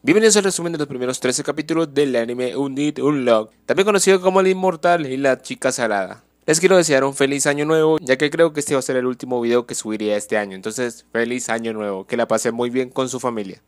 Bienvenidos al resumen de los primeros 13 capítulos del anime Undead Unlock, también conocido como El Inmortal y la Chica Salada. Les quiero desear un feliz año nuevo, ya que creo que este va a ser el último video que subiría este año, entonces feliz año nuevo, que la pasen muy bien con su familia.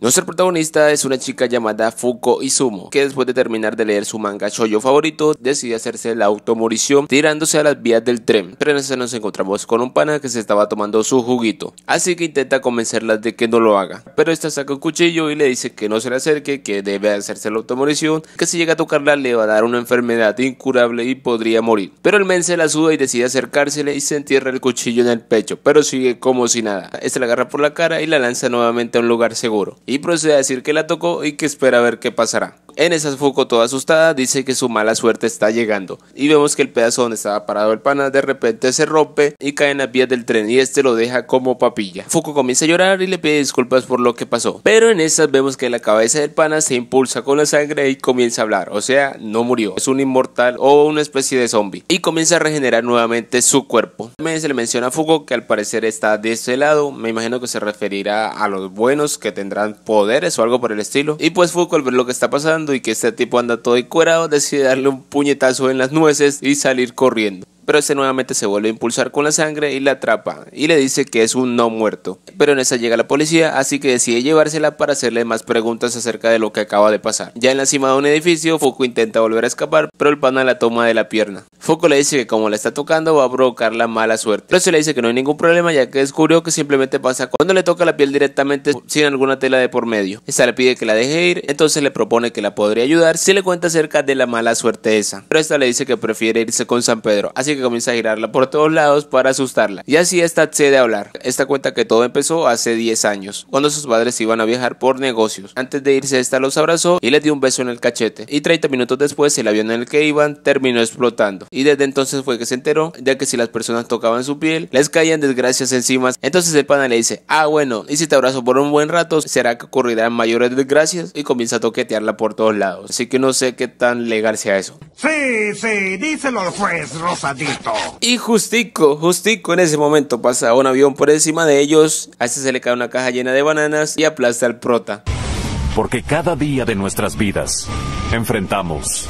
Nuestra protagonista es una chica llamada Fuko Izumo, que después de terminar de leer su manga shoujo favorito, decide hacerse la automorición tirándose a las vías del tren, pero en ese nos encontramos con un pana que se estaba tomando su juguito, así que intenta convencerla de que no lo haga, pero esta saca un cuchillo y le dice que no se le acerque, que debe hacerse la automorición, que si llega a tocarla le va a dar una enfermedad incurable y podría morir, pero el men se la suda y decide acercársele y se entierra el cuchillo en el pecho, pero sigue como si nada, este la agarra por la cara y la lanza nuevamente a un lugar seguro. Y procede a decir que la tocó y que espera a ver qué pasará. En esas Fuko toda asustada dice que su mala suerte está llegando y vemos que el pedazo donde estaba parado el pana de repente se rompe y cae en las vías del tren y este lo deja como papilla. Fuko comienza a llorar y le pide disculpas por lo que pasó, pero en esas vemos que la cabeza del pana se impulsa con la sangre y comienza a hablar, o sea, no murió, es un inmortal o una especie de zombie y comienza a regenerar nuevamente su cuerpo. También se le menciona a Fuko que al parecer está de ese lado, me imagino que se referirá a los buenos que tendrán poderes o algo por el estilo y pues Fuko al ver lo que está pasando y que este tipo anda todo decorado, decide darle un puñetazo en las nueces y salir corriendo pero este nuevamente se vuelve a impulsar con la sangre y la atrapa y le dice que es un no muerto. Pero en esa llega la policía, así que decide llevársela para hacerle más preguntas acerca de lo que acaba de pasar. Ya en la cima de un edificio, Foco intenta volver a escapar, pero el pana la toma de la pierna. Foco le dice que como la está tocando va a provocar la mala suerte. Pero se le dice que no hay ningún problema ya que descubrió que simplemente pasa cuando le toca la piel directamente sin alguna tela de por medio. Esta le pide que la deje ir, entonces le propone que la podría ayudar si le cuenta acerca de la mala suerte esa. Pero esta le dice que prefiere irse con San Pedro, así que comienza a girarla por todos lados para asustarla. Y así esta accede a hablar. Esta cuenta que todo empezó hace 10 años, cuando sus padres iban a viajar por negocios. Antes de irse, esta los abrazó y les dio un beso en el cachete. Y 30 minutos después, el avión en el que iban terminó explotando. Y desde entonces fue que se enteró de que si las personas tocaban su piel, les caían desgracias encima. Entonces el pana le dice, ah bueno, y si te abrazo por un buen rato, será que ocurrirán mayores desgracias y comienza a toquetearla por todos lados. Así que no sé qué tan legal sea eso. Sí, sí, díselo juez, Rosa, y justico, justico en ese momento pasa un avión por encima de ellos, a este se le cae una caja llena de bananas y aplasta al prota. Porque cada día de nuestras vidas enfrentamos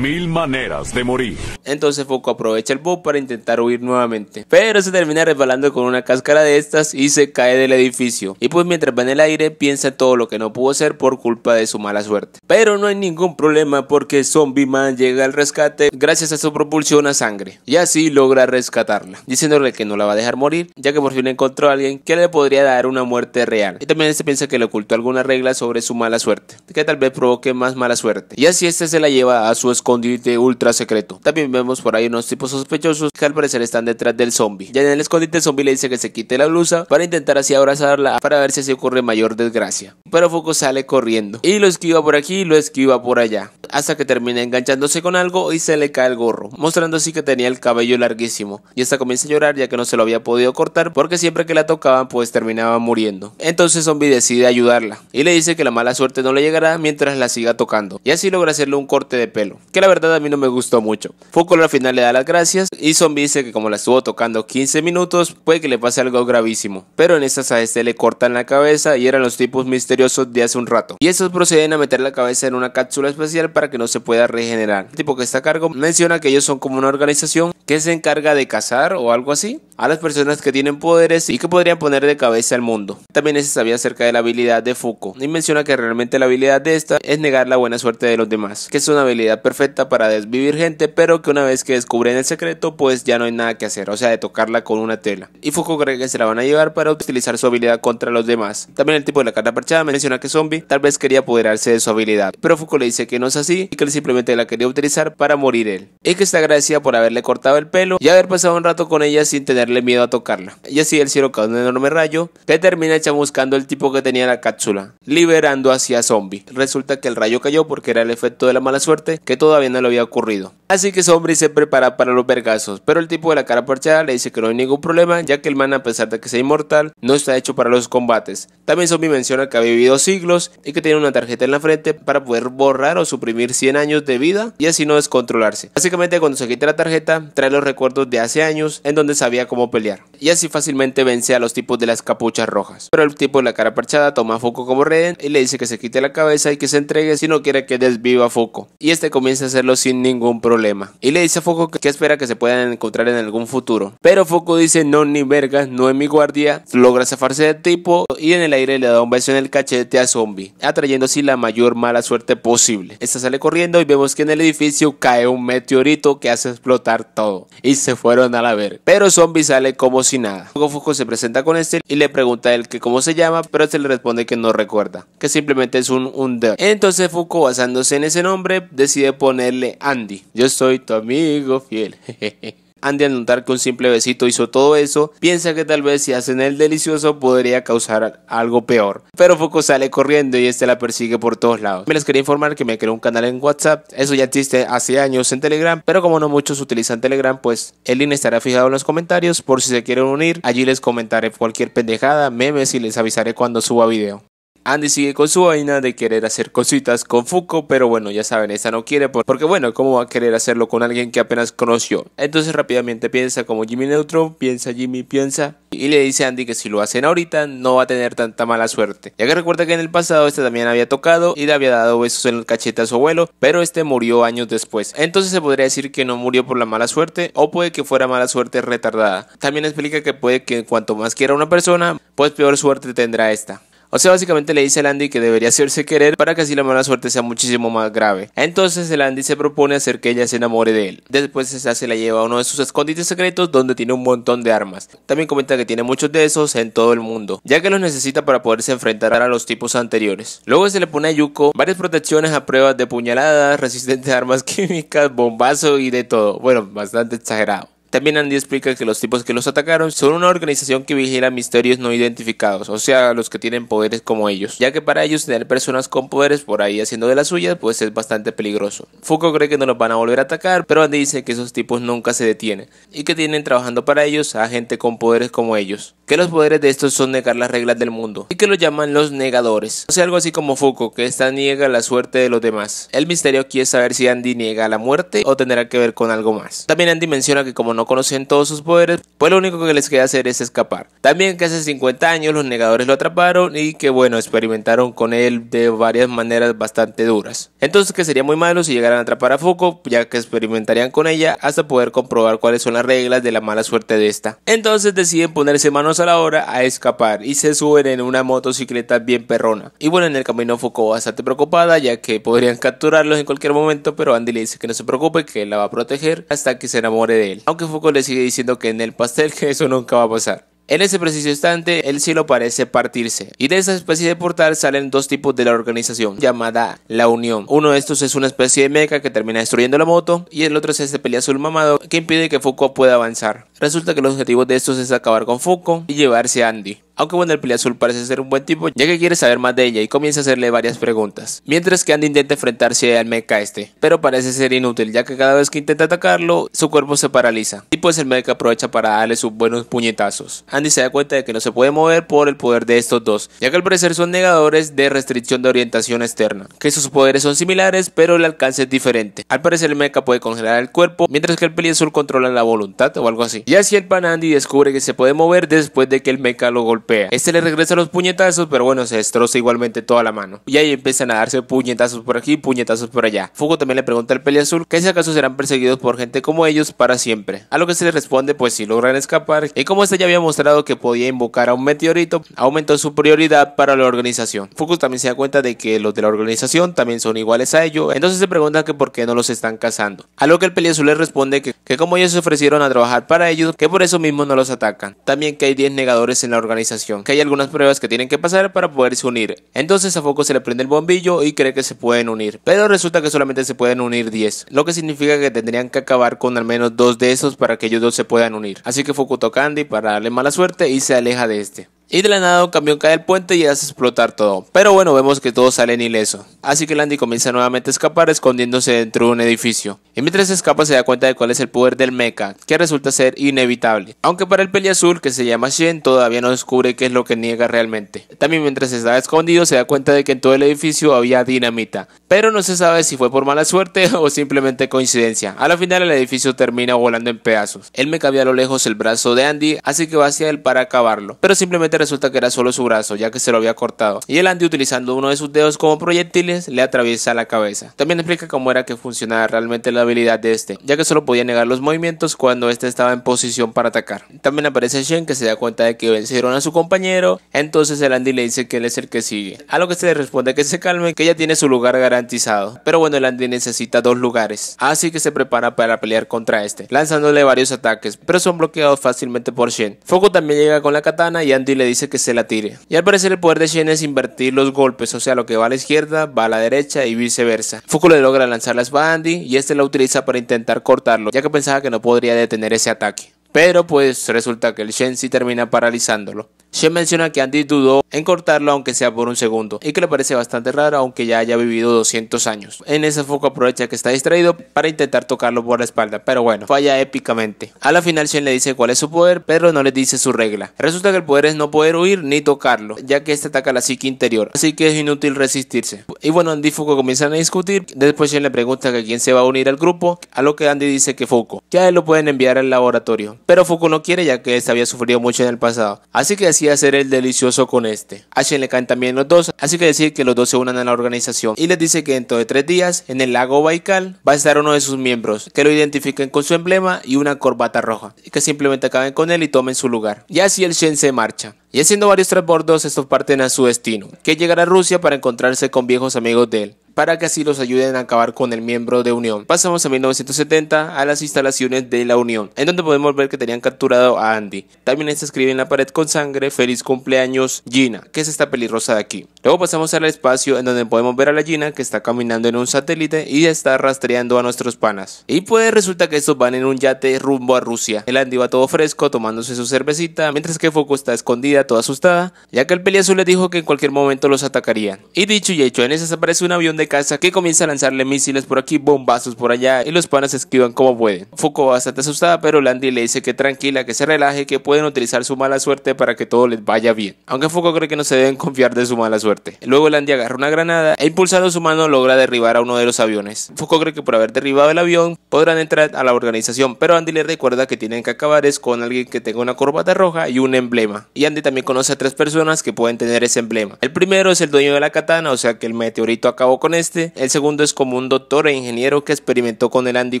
mil maneras de morir. Entonces Foco aprovecha el bob para intentar huir nuevamente, pero se termina resbalando con una cáscara de estas y se cae del edificio. Y pues mientras va en el aire piensa todo lo que no pudo ser por culpa de su mala suerte. Pero no hay ningún problema porque Zombie Man llega al rescate gracias a su propulsión a sangre y así logra rescatarla, diciéndole que no la va a dejar morir ya que por fin encontró a alguien que le podría dar una muerte real. Y también se piensa que le ocultó alguna regla sobre su mala suerte, que tal vez provoque más mala suerte. Y así este se la lleva a su escondite escondite ultra secreto. También vemos por ahí unos tipos sospechosos que al parecer están detrás del zombie. Ya en el escondite el zombie le dice que se quite la blusa para intentar así abrazarla para ver si se ocurre mayor desgracia. Pero Foco sale corriendo y lo esquiva por aquí y lo esquiva por allá. Hasta que termina enganchándose con algo y se le cae el gorro, mostrando así que tenía el cabello larguísimo. Y hasta comienza a llorar ya que no se lo había podido cortar porque siempre que la tocaban pues terminaba muriendo. Entonces Zombie decide ayudarla y le dice que la mala suerte no le llegará mientras la siga tocando. Y así logra hacerle un corte de pelo la verdad a mí no me gustó mucho. Foucault al final le da las gracias y Zombie dice que como la estuvo tocando 15 minutos, puede que le pase algo gravísimo. Pero en estas a este le cortan la cabeza y eran los tipos misteriosos de hace un rato. Y estos proceden a meter la cabeza en una cápsula especial para que no se pueda regenerar. El tipo que está a cargo menciona que ellos son como una organización que se encarga de cazar o algo así a las personas que tienen poderes y que podrían poner de cabeza al mundo. También se sabía acerca de la habilidad de Foucault y menciona que realmente la habilidad de esta es negar la buena suerte de los demás, que es una habilidad perfecta para desvivir gente, pero que una vez que descubren el secreto, pues ya no hay nada que hacer, o sea, de tocarla con una tela. Y Foucault cree que se la van a llevar para utilizar su habilidad contra los demás. También el tipo de la carta parchada menciona que Zombie tal vez quería apoderarse de su habilidad, pero Foucault le dice que no es así y que él simplemente la quería utilizar para morir él, y que está agradecida por haberle cortado el pelo y haber pasado un rato con ella sin tener le miedo a tocarla. Y así el cielo cae un enorme rayo que termina buscando el tipo que tenía la cápsula, liberando hacia Zombie. Resulta que el rayo cayó porque era el efecto de la mala suerte que todavía no le había ocurrido. Así que Zombie se prepara para los vergazos, pero el tipo de la cara parchada le dice que no hay ningún problema, ya que el man, a pesar de que sea inmortal, no está hecho para los combates. También Zombie menciona que ha vivido siglos y que tiene una tarjeta en la frente para poder borrar o suprimir 100 años de vida y así no descontrolarse. Básicamente, cuando se quita la tarjeta, trae los recuerdos de hace años en donde sabía cómo pelear, y así fácilmente vence a los tipos de las capuchas rojas. Pero el tipo de la cara parchada toma a Foco como rehén y le dice que se quite la cabeza y que se entregue si no quiere que desviva a Foco, y este comienza a hacerlo sin ningún problema. Y le dice a Foco que espera que se puedan encontrar en algún futuro, pero Foco dice no ni verga no es mi guardia, logra zafarse del tipo y en el aire le da un beso en el cachete a Zombie, atrayendo así la mayor mala suerte posible. Esta sale corriendo y vemos que en el edificio cae un meteorito que hace explotar todo, y se fueron a la ver. Pero Zombie sale como si nada. Luego Foucault se presenta con este y le pregunta a él que cómo se llama, pero este le responde que no recuerda, que simplemente es un under. Entonces Foucault, basándose en ese nombre decide ponerle Andy. Yo soy tu amigo fiel. han de anotar que un simple besito hizo todo eso, piensa que tal vez si hacen el delicioso podría causar algo peor. Pero Foco sale corriendo y este la persigue por todos lados. Me les quería informar que me creó un canal en WhatsApp, eso ya existe hace años en Telegram, pero como no muchos utilizan Telegram, pues el link estará fijado en los comentarios por si se quieren unir. Allí les comentaré cualquier pendejada, memes y les avisaré cuando suba video. Andy sigue con su vaina de querer hacer cositas con Fuko, pero bueno, ya saben, esta no quiere porque bueno, ¿cómo va a querer hacerlo con alguien que apenas conoció? Entonces rápidamente piensa como Jimmy Neutro, piensa Jimmy, piensa y le dice a Andy que si lo hacen ahorita no va a tener tanta mala suerte, ya que recuerda que en el pasado este también había tocado y le había dado besos en el cachete a su abuelo, pero este murió años después. Entonces se podría decir que no murió por la mala suerte o puede que fuera mala suerte retardada. También explica que puede que cuanto más quiera una persona, pues peor suerte tendrá esta. O sea, básicamente le dice a Andy que debería hacerse querer para que así la mala suerte sea muchísimo más grave. Entonces el Andy se propone hacer que ella se enamore de él. Después esa se la lleva a uno de sus escondites secretos donde tiene un montón de armas. También comenta que tiene muchos de esos en todo el mundo, ya que los necesita para poderse enfrentar a los tipos anteriores. Luego se le pone a Yuko varias protecciones a pruebas de puñaladas, resistente a armas químicas, bombazo y de todo. Bueno, bastante exagerado. También Andy explica que los tipos que los atacaron son una organización que vigila misterios no identificados, o sea, los que tienen poderes como ellos, ya que para ellos tener personas con poderes por ahí haciendo de las suyas, pues es bastante peligroso. Fuko cree que no los van a volver a atacar, pero Andy dice que esos tipos nunca se detienen y que tienen trabajando para ellos a gente con poderes como ellos, que los poderes de estos son negar las reglas del mundo y que los llaman los negadores, o sea, algo así como Fuko, que esta niega la suerte de los demás. El misterio aquí es saber si Andy niega la muerte o tendrá que ver con algo más. También Andy menciona que como no conocen todos sus poderes, pues lo único que les queda hacer es escapar. También que hace 50 años los negadores lo atraparon y que bueno, experimentaron con él de varias maneras bastante duras. Entonces que sería muy malo si llegaran a atrapar a Foco ya que experimentarían con ella hasta poder comprobar cuáles son las reglas de la mala suerte de esta. Entonces deciden ponerse manos a la obra a escapar y se suben en una motocicleta bien perrona. Y bueno, en el camino Foco bastante preocupada, ya que podrían capturarlos en cualquier momento, pero Andy le dice que no se preocupe, que la va a proteger hasta que se enamore de él. Aunque Foucault le sigue diciendo que en el pastel que eso nunca va a pasar. En ese preciso instante, el cielo parece partirse, y de esa especie de portal salen dos tipos de la organización, llamada la Unión. Uno de estos es una especie de mecha que termina destruyendo la moto, y el otro es este peliazul mamado que impide que Foucault pueda avanzar. Resulta que el objetivo de estos es acabar con Foucault y llevarse a Andy. Aunque bueno, el Azul parece ser un buen tipo, ya que quiere saber más de ella y comienza a hacerle varias preguntas. Mientras que Andy intenta enfrentarse al mecha este, pero parece ser inútil, ya que cada vez que intenta atacarlo, su cuerpo se paraliza. Y pues el mecha aprovecha para darle sus buenos puñetazos. Andy se da cuenta de que no se puede mover por el poder de estos dos, ya que al parecer son negadores de restricción de orientación externa, que sus poderes son similares, pero el alcance es diferente. Al parecer el mecha puede congelar el cuerpo, mientras que el Azul controla la voluntad o algo así. Y así el pan Andy descubre que se puede mover después de que el mecha lo golpea este le regresa los puñetazos, pero bueno, se destroza igualmente toda la mano. Y ahí empiezan a darse puñetazos por aquí, puñetazos por allá. Fugo también le pregunta al azul que si acaso serán perseguidos por gente como ellos para siempre. A lo que se le responde, pues si logran escapar. Y como este ya había mostrado que podía invocar a un meteorito, aumentó su prioridad para la organización. Fugo también se da cuenta de que los de la organización también son iguales a ellos. Entonces se pregunta que por qué no los están cazando. A lo que el Peliazul le responde que, que como ellos se ofrecieron a trabajar para ellos, que por eso mismo no los atacan. También que hay 10 negadores en la organización que hay algunas pruebas que tienen que pasar para poderse unir. Entonces a Foco se le prende el bombillo y cree que se pueden unir, pero resulta que solamente se pueden unir 10, lo que significa que tendrían que acabar con al menos dos de esos para que ellos dos se puedan unir. Así que Foco toca a Andy para darle mala suerte y se aleja de este. Y de la nada un camión cae al puente y hace explotar todo. Pero bueno, vemos que todos salen ileso. Así que Andy comienza nuevamente a escapar escondiéndose dentro de un edificio. Y mientras escapa se da cuenta de cuál es el poder del mecha, que resulta ser inevitable. Aunque para el azul que se llama Shen, todavía no descubre qué es lo que niega realmente. También mientras está escondido se da cuenta de que en todo el edificio había dinamita. Pero no se sabe si fue por mala suerte o simplemente coincidencia. A la final el edificio termina volando en pedazos. El me ve a lo lejos el brazo de Andy, así que va hacia él para acabarlo. Pero simplemente resulta que era solo su brazo, ya que se lo había cortado. Y el Andy, utilizando uno de sus dedos como proyectiles, le atraviesa la cabeza. También explica cómo era que funcionaba realmente la habilidad de este, ya que solo podía negar los movimientos cuando este estaba en posición para atacar. También aparece Shen que se da cuenta de que vencieron a su compañero, entonces el Andy le dice que él es el que sigue. A lo que se le responde que se calme, que ya tiene su lugar garantizado. Pero bueno, el Andy necesita dos lugares, así que se prepara para pelear contra este, lanzándole varios ataques, pero son bloqueados fácilmente por Shen. Foco también llega con la katana y Andy le dice que se la tire. Y al parecer el poder de Shen es invertir los golpes, o sea, lo que va a la izquierda va a la derecha y viceversa. Fuku le logra lanzar las espada y este la utiliza para intentar cortarlo, ya que pensaba que no podría detener ese ataque pero pues resulta que el Shen sí termina paralizándolo. Shen menciona que Andy dudó en cortarlo aunque sea por un segundo y que le parece bastante raro aunque ya haya vivido 200 años. En ese foco aprovecha que está distraído para intentar tocarlo por la espalda, pero bueno, falla épicamente. A la final Shen le dice cuál es su poder, pero no le dice su regla. Resulta que el poder es no poder huir ni tocarlo, ya que este ataca la psique interior, así que es inútil resistirse. Y bueno, Andy y Foucault comienzan a discutir, después Shen le pregunta que quién se va a unir al grupo, a lo que Andy dice que Foucault. Ya él lo pueden enviar al laboratorio pero Fuku no quiere ya que este había sufrido mucho en el pasado, así que decide hacer el delicioso con este. A Shen le caen también los dos, así que decide que los dos se unan a la organización y les dice que dentro de tres días, en el lago Baikal, va a estar uno de sus miembros, que lo identifiquen con su emblema y una corbata roja, y que simplemente acaben con él y tomen su lugar. Y así el Shen se marcha. Y haciendo varios trasbordos estos parten a su destino, que llegará a Rusia para encontrarse con viejos amigos de él para que así los ayuden a acabar con el miembro de Unión. Pasamos a 1970 a las instalaciones de la Unión, en donde podemos ver que tenían capturado a Andy. También se escribe en la pared con sangre, feliz cumpleaños Gina, que es esta pelirrosa de aquí. Luego pasamos al espacio en donde podemos ver a la Gina que está caminando en un satélite y está rastreando a nuestros panas. Y puede resulta que estos van en un yate rumbo a Rusia. El Andy va todo fresco tomándose su cervecita, mientras que Foco está escondida, toda asustada, ya que el peliazul le dijo que en cualquier momento los atacarían. Y dicho y hecho, en esas aparece un avión de caza que comienza a lanzarle misiles por aquí, bombazos por allá y los panas esquivan como pueden. Foco bastante asustada, pero el Andy le dice que tranquila, que se relaje, que pueden utilizar su mala suerte para que todo les vaya bien. Aunque Foco cree que no se deben confiar de su mala suerte. Luego el Andy agarra una granada e impulsando su mano logra derribar a uno de los aviones. Foucault cree que por haber derribado el avión podrán entrar a la organización, pero Andy le recuerda que tienen que acabar es con alguien que tenga una corbata roja y un emblema. Y Andy también conoce a tres personas que pueden tener ese emblema. El primero es el dueño de la katana, o sea que el meteorito acabó con este. El segundo es como un doctor e ingeniero que experimentó con el Andy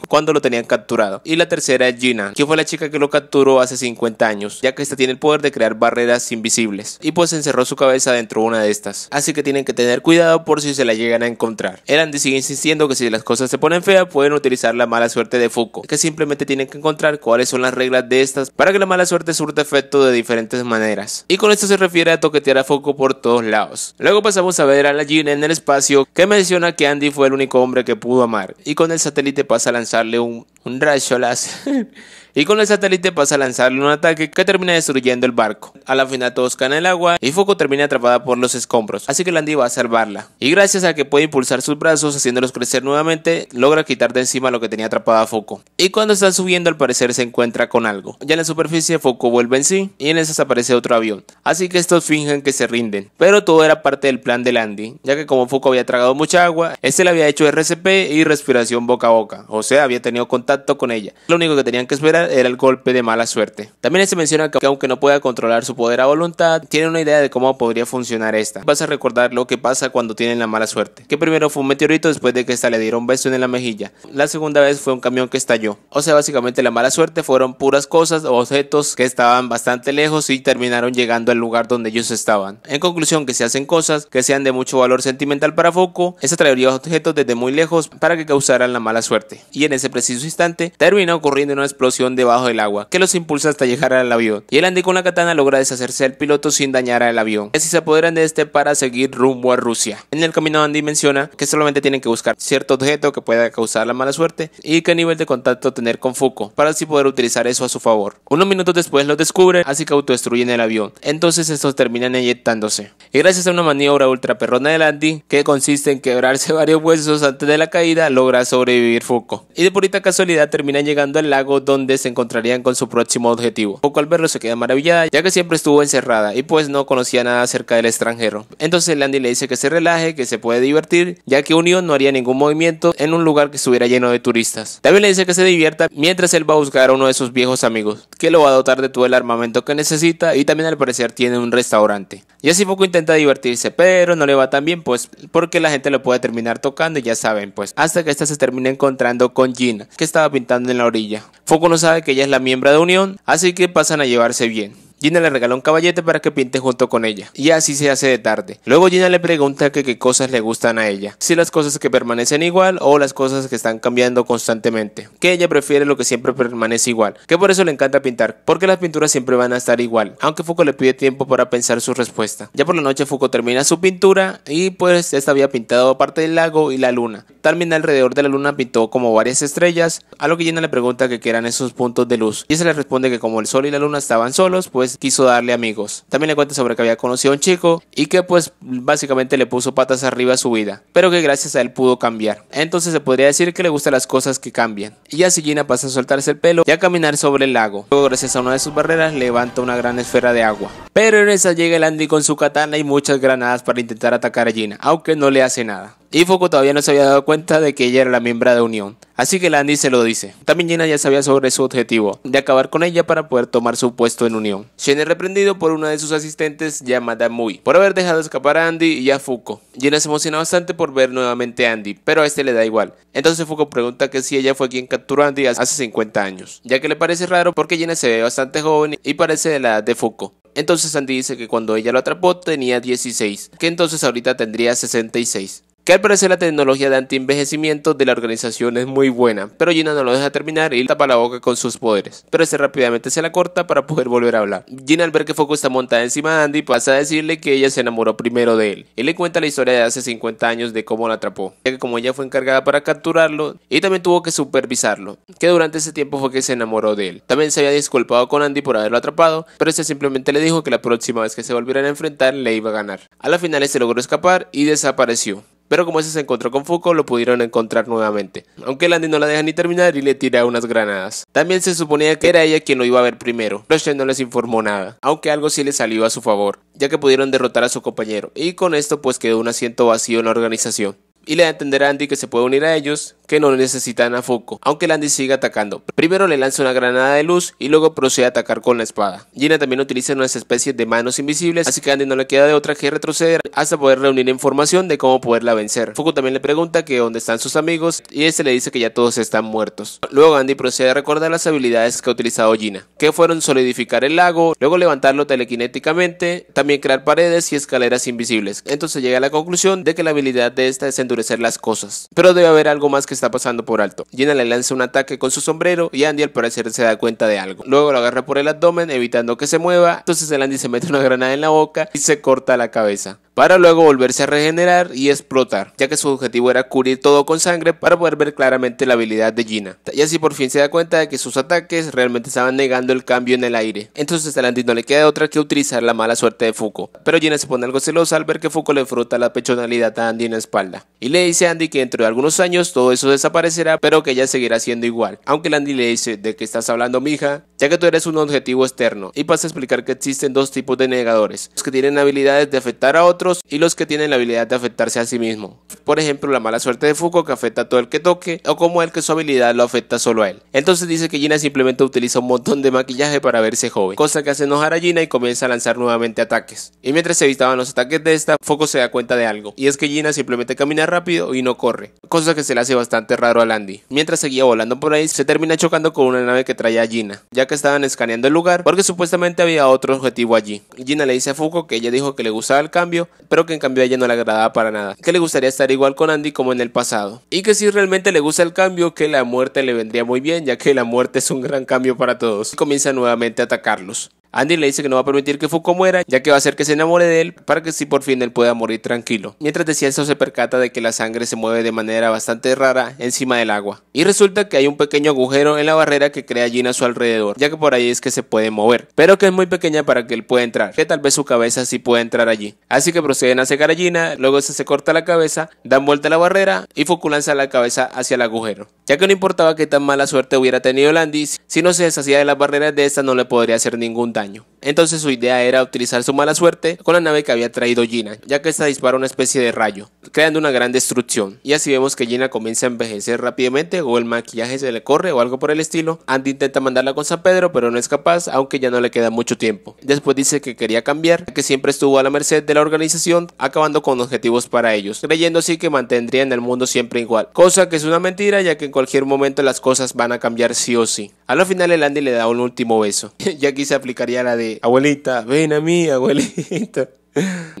cuando lo tenían capturado. Y la tercera es Gina, que fue la chica que lo capturó hace 50 años, ya que esta tiene el poder de crear barreras invisibles. Y pues encerró su cabeza dentro de una de estas así que tienen que tener cuidado por si se la llegan a encontrar. El Andy sigue insistiendo que si las cosas se ponen feas pueden utilizar la mala suerte de Foucault que simplemente tienen que encontrar cuáles son las reglas de estas para que la mala suerte surta efecto de diferentes maneras. Y con esto se refiere a toquetear a Foucault por todos lados. Luego pasamos a ver a la Jin en el espacio que menciona que Andy fue el único hombre que pudo amar y con el satélite pasa a lanzarle un, un rayo láser. y con el satélite pasa a lanzarle un ataque que termina destruyendo el barco. A la final todos caen en el agua y Foco termina atrapada por los escombros, así que Landy va a salvarla. Y gracias a que puede impulsar sus brazos haciéndolos crecer nuevamente, logra quitar de encima lo que tenía atrapada a Foco. Y cuando está subiendo al parecer se encuentra con algo. Ya en la superficie Foco vuelve en sí y en esas aparece otro avión, así que estos fingen que se rinden. Pero todo era parte del plan de Landy, ya que como Foco había tragado mucha agua, este le había hecho RCP y respiración boca a boca, o sea había tenido contacto con ella. Lo único que tenían que esperar era el golpe de mala suerte. También se menciona que aunque no pueda controlar su poder a voluntad, tiene una idea de cómo podría funcionar esta. Vas a recordar lo que pasa cuando tienen la mala suerte. Que primero fue un meteorito después de que esta le dieron un beso en la mejilla. La segunda vez fue un camión que estalló. O sea, básicamente la mala suerte fueron puras cosas o objetos que estaban bastante lejos y terminaron llegando al lugar donde ellos estaban. En conclusión, que se hacen cosas que sean de mucho valor sentimental para Foco, Esa traería objetos desde muy lejos para que causaran la mala suerte. Y en ese preciso instante termina ocurriendo una explosión debajo del agua, que los impulsa hasta llegar al avión, y el Andy con la katana logra deshacerse del piloto sin dañar al avión. Así se apoderan de este para seguir rumbo a Rusia. En el camino Andy menciona que solamente tienen que buscar cierto objeto que pueda causar la mala suerte y qué nivel de contacto tener con Fuko para así poder utilizar eso a su favor. Unos minutos después lo descubren, así que autodestruyen el avión. Entonces estos terminan eyectándose. Y gracias a una maniobra ultra perrona del Andy, que consiste en quebrarse varios huesos antes de la caída, logra sobrevivir Fuko. Y de purita casualidad terminan llegando al lago donde encontrarían con su próximo objetivo. Poco al verlo se queda maravillada ya que siempre estuvo encerrada y pues no conocía nada acerca del extranjero. Entonces Landy le dice que se relaje, que se puede divertir ya que Unión no haría ningún movimiento en un lugar que estuviera lleno de turistas. También le dice que se divierta mientras él va a buscar a uno de sus viejos amigos que lo va a dotar de todo el armamento que necesita y también al parecer tiene un restaurante. Y así poco intenta divertirse pero no le va tan bien pues porque la gente lo puede terminar tocando y ya saben pues hasta que ésta se termina encontrando con Gina que estaba pintando en la orilla. Foco no sabe que ella es la miembro de Unión, así que pasan a llevarse bien. Gina le regaló un caballete para que pinte junto con ella, y así se hace de tarde. Luego Gina le pregunta que qué cosas le gustan a ella, si las cosas que permanecen igual o las cosas que están cambiando constantemente, que ella prefiere lo que siempre permanece igual, que por eso le encanta pintar, porque las pinturas siempre van a estar igual, aunque Foucault le pide tiempo para pensar su respuesta. Ya por la noche Foucault termina su pintura y pues ya había pintado parte del lago y la luna. También alrededor de la luna pintó como varias estrellas, a lo que Gina le pregunta que qué eran esos puntos de luz, y se le responde que como el sol y la luna estaban solos, pues quiso darle amigos. También le cuenta sobre que había conocido a un chico y que pues básicamente le puso patas arriba a su vida, pero que gracias a él pudo cambiar. Entonces se podría decir que le gustan las cosas que cambian. Y así Gina pasa a soltarse el pelo y a caminar sobre el lago. Luego gracias a una de sus barreras levanta una gran esfera de agua. Pero en esa llega el Andy con su katana y muchas granadas para intentar atacar a Gina, aunque no le hace nada. Y Foucault todavía no se había dado cuenta de que ella era la miembro de Unión. Así que Andy se lo dice. También Jenna ya sabía sobre su objetivo, de acabar con ella para poder tomar su puesto en Unión. Shane es reprendido por una de sus asistentes llamada Mui, por haber dejado escapar a Andy y a Foucault. Jenna se emociona bastante por ver nuevamente a Andy, pero a este le da igual. Entonces Foucault pregunta que si ella fue quien capturó a Andy hace 50 años, ya que le parece raro porque Jenna se ve bastante joven y parece de la edad de Foucault. Entonces Andy dice que cuando ella lo atrapó tenía 16, que entonces ahorita tendría 66 que al parecer la tecnología de anti-envejecimiento de la organización es muy buena, pero Gina no lo deja terminar y tapa la boca con sus poderes, pero ese rápidamente se la corta para poder volver a hablar. Gina al ver que Foco está montada encima de Andy pasa a decirle que ella se enamoró primero de él. Y le cuenta la historia de hace 50 años de cómo la atrapó, ya que como ella fue encargada para capturarlo y también tuvo que supervisarlo, que durante ese tiempo fue que se enamoró de él. También se había disculpado con Andy por haberlo atrapado, pero este simplemente le dijo que la próxima vez que se volvieran a enfrentar le iba a ganar. A la final se logró escapar y desapareció. Pero como ese se encontró con Foucault, lo pudieron encontrar nuevamente. Aunque Andy no la deja ni terminar y le tira unas granadas. También se suponía que era ella quien lo iba a ver primero, pero no les informó nada, aunque algo sí le salió a su favor, ya que pudieron derrotar a su compañero, y con esto pues quedó un asiento vacío en la organización. Y le da a entender a Andy que se puede unir a ellos, que no necesitan a foco, aunque Landy sigue atacando. Primero le lanza una granada de luz y luego procede a atacar con la espada. Gina también utiliza una especie de manos invisibles, así que Andy no le queda de otra que retroceder hasta poder reunir información de cómo poderla vencer. Foco también le pregunta que dónde están sus amigos y este le dice que ya todos están muertos. Luego Andy procede a recordar las habilidades que ha utilizado Gina, que fueron solidificar el lago, luego levantarlo telequinéticamente, también crear paredes y escaleras invisibles. Entonces llega a la conclusión de que la habilidad de esta es endurecer las cosas. Pero debe haber algo más que está pasando por alto. Gina le lanza un ataque con su sombrero y Andy al parecer se da cuenta de algo. Luego lo agarra por el abdomen evitando que se mueva. Entonces el Andy se mete una granada en la boca y se corta la cabeza para luego volverse a regenerar y explotar, ya que su objetivo era cubrir todo con sangre para poder ver claramente la habilidad de Gina. Y así por fin se da cuenta de que sus ataques realmente estaban negando el cambio en el aire. Entonces a Andy no le queda otra que utilizar la mala suerte de Fuku. Pero Gina se pone algo celosa al ver que Fuku le fruta la pechonalidad a Andy en la espalda. Y le dice a Andy que dentro de algunos años todo eso desaparecerá, pero que ella seguirá siendo igual. Aunque Andy le dice de que estás hablando, mija, ya que tú eres un objetivo externo. Y pasa a explicar que existen dos tipos de negadores, los que tienen habilidades de afectar a otros y los que tienen la habilidad de afectarse a sí mismo. Por ejemplo, la mala suerte de Fuko que afecta a todo el que toque o como el que su habilidad lo afecta solo a él. Entonces dice que Gina simplemente utiliza un montón de maquillaje para verse joven, cosa que hace enojar a Gina y comienza a lanzar nuevamente ataques. Y mientras se evitaban los ataques de esta, Fuko se da cuenta de algo, y es que Gina simplemente camina rápido y no corre, cosa que se le hace bastante raro a Landy. Mientras seguía volando por ahí, se termina chocando con una nave que traía a Gina, ya que estaban escaneando el lugar porque supuestamente había otro objetivo allí. Gina le dice a Fuko que ella dijo que le gustaba el cambio, pero que en cambio a ella no le agradaba para nada, que le gustaría estar igual con Andy como en el pasado, y que si realmente le gusta el cambio, que la muerte le vendría muy bien, ya que la muerte es un gran cambio para todos, y comienza nuevamente a atacarlos. Andy le dice que no va a permitir que Foucault muera, ya que va a hacer que se enamore de él para que si por fin él pueda morir tranquilo. Mientras decía eso se percata de que la sangre se mueve de manera bastante rara encima del agua. Y resulta que hay un pequeño agujero en la barrera que crea Gina a su alrededor, ya que por ahí es que se puede mover, pero que es muy pequeña para que él pueda entrar, que tal vez su cabeza sí pueda entrar allí. Así que proceden a secar a Gina, luego se, corta la cabeza, dan vuelta a la barrera y Foucault lanza la cabeza hacia el agujero. Ya que no importaba que tan mala suerte hubiera tenido landis si no se deshacía de las barreras de esta no le podría hacer ningún daño. Entonces su idea era utilizar su mala suerte con la nave que había traído Gina, ya que esta dispara una especie de rayo, creando una gran destrucción. Y así vemos que Gina comienza a envejecer rápidamente o el maquillaje se le corre o algo por el estilo. Andy intenta mandarla con San Pedro, pero no es capaz, aunque ya no le queda mucho tiempo. Después dice que quería cambiar, que siempre estuvo a la merced de la organización, acabando con objetivos para ellos, creyendo así que mantendrían el mundo siempre igual. Cosa que es una mentira, ya que en cualquier momento las cosas van a cambiar sí o sí. A lo final el Andy le da un último beso, ya aquí se aplicaría la de abuelita, ven a mí, abuelita.